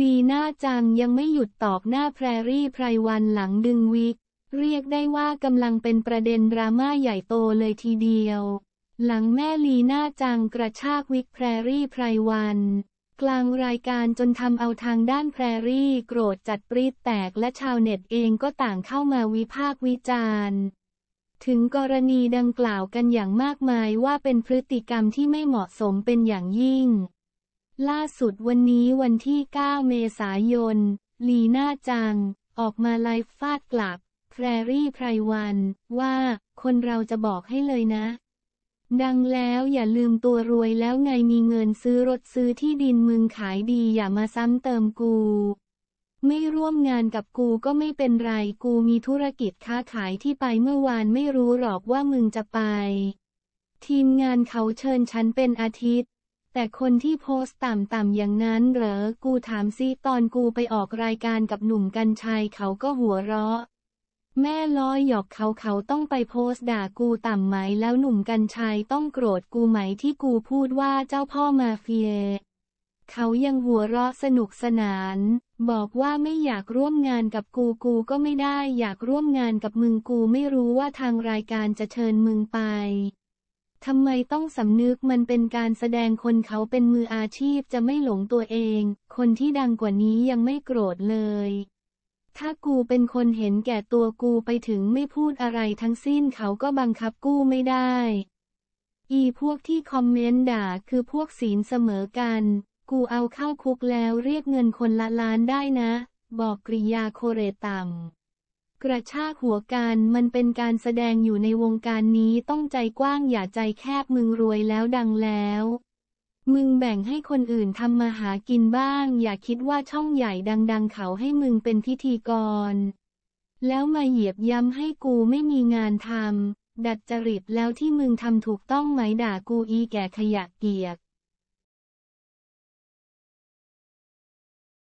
ลีน่าจังยังไม่หยุดตอบหน้าแพรรี่ไพรวันหลังดึงวิกเรียกได้ว่ากำลังเป็นประเด็นดราม่าใหญ่โตเลยทีเดียว หลังแม่ลีน่าจังกระชากวิกแพรรี่ไพรวัน กลางรายการจนทำเอาทางด้านแพรรี่โกรธจัดปรีดแตกและชาวเน็ตเองก็ต่างเข้ามาวิพากษ์วิจารณ์ ถึงกรณีดังกล่าวกันอย่างมากมายว่าเป็นพฤติกรรมที่ไม่เหมาะสมเป็นอย่างยิ่งล่าสุดวันนี้วันที่ 9 เมษายน ลีน่าจัง ออกมาไลฟ์ฟาดกลับแพรรี่ไพรวัน ว่าคนเราจะบอกให้เลยนะ ดังแล้วอย่าลืมตัวรวยแล้วไงมีเงินซื้อรถซื้อที่ดินมึงขายดีอย่ามาซ้ำเติมกู ไม่ร่วมงานกับกูก็ไม่เป็นไร กูมีธุรกิจค้าขายที่ไปเมื่อวานไม่รู้หรอกว่ามึงจะไป ทีมงานเขาเชิญฉันเป็นอาทิตย์แต่คนที่โพสต์ต่ำๆอย่างนั้นเหรอ กูถามซิตอนกูไปออกรายการกับหนุ่มกัญชัยเขาก็หัวเราะ แม่ล้อหยอกเขาเขาต้องไปโพสต์ด่ากูต่ำไหมแล้วหนุ่มกัญชัยต้องโกรธกูไหมที่กูพูดว่าเจ้าพ่อมาเฟีย เขายังหัวเราะสนุกสนาน บอกว่าไม่อยากร่วมงานกับกูกูก็ไม่ได้อยากร่วมงานกับมึงกู ไม่รู้ว่าทางรายการจะเชิญมึงไปทำไมต้องสำนึกมันเป็นการแสดงคนเขาเป็นมืออาชีพ จะไม่หลงตัวเอง คนที่ดังกว่านี้ยังไม่โกรธเลย ถ้ากูเป็นคนเห็นแก่ตัวกูไปถึงไม่พูดอะไรทั้งสิ้นเขาก็บังคับกู้ไม่ได้ อีพวกที่คอมเมนต์ด่าคือพวกศีลเสมอกัน กูเอาเข้าคุกแล้วเรียกเงินคนละล้านได้นะ บอกกริยาโคเรต่ำกระชากหัวกันมันเป็นการแสดงอยู่ในวงการนี้ต้องใจกว้างอย่าใจแคบมึงรวยแล้วดังแล้ว มึงแบ่งให้คนอื่นทำมาหากินบ้าง อย่าคิดว่าช่องใหญ่ดังๆ เขาให้มึงเป็นพิธีกร แล้วมาเหยียบย้ำให้กูไม่มีงานทำดัดจริตแล้วที่มึงทำถูกต้องไหมด่ากูอีแก่ขยะเกียก